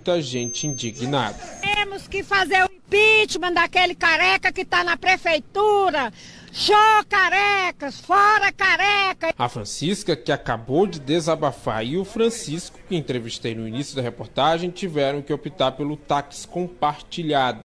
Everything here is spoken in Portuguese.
Muita gente indignada. Temos que fazer o impeachment daquele careca que está na prefeitura. Show carecas, fora careca! A Francisca, que acabou de desabafar, e o Francisco, que entrevistei no início da reportagem, tiveram que optar pelo táxi compartilhado.